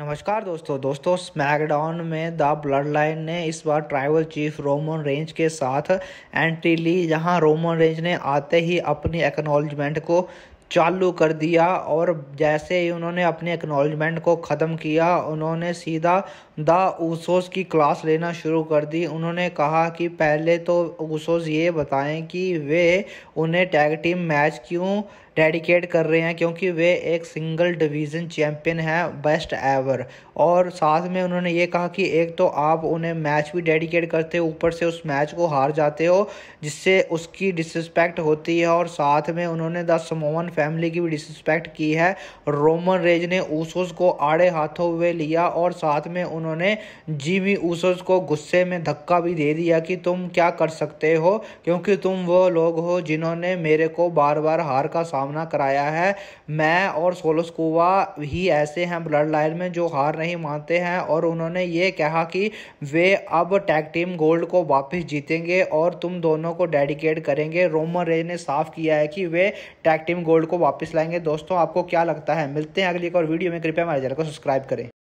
नमस्कार दोस्तों दोस्तों स्मैकडाउन में द ब्लड लाइन ने इस बार ट्राइबल चीफ रोमन रेंज के साथ एंट्री ली जहां रोमन रेंज ने आते ही अपनी एक्नोलिजमेंट को चालू कर दिया और जैसे ही उन्होंने अपने एक्नॉलेजमेंट को ख़त्म किया उन्होंने सीधा द ऊसोस की क्लास लेना शुरू कर दी उन्होंने कहा कि पहले तो ऊसोस ये बताएं कि वे उन्हें टैग टीम मैच क्यों डेडिकेट कर रहे हैं क्योंकि वे एक सिंगल डिवीज़न चैम्पियन हैं बेस्ट एवर और साथ में उन्होंने ये कहा कि एक तो आप उन्हें मैच भी डेडिकेट करते हो ऊपर से उस मैच को हार जाते हो जिससे उसकी डिसरिस्पेक्ट होती है और साथ में उन्होंने द समोवन फैमिली की भी डिसरिस्पेक्ट की है रोमन रेज ने ऊसोस को आड़े हाथों हुए लिया और साथ में उन्होंने जीवी ऊसोस को गुस्से में धक्का भी दे दिया कि तुम क्या कर सकते हो क्योंकि तुम वो लोग हो जिन्होंने मेरे को बार बार हार का सामना कराया है मैं और सोलोसकोवा ही ऐसे हैं ब्लड लाइन में जो हार नहीं मानते हैं और उन्होंने ये कहा कि वे अब टैग टीम गोल्ड को वापस जीतेंगे और तुम दोनों को डेडिकेट करेंगे रोमन रेज ने साफ किया है कि वे टैग टीम गोल्ड को वापस लाएंगे दोस्तों आपको क्या लगता है मिलते हैं अगली एक और वीडियो में कृपया हमारे चैनल को सब्सक्राइब करें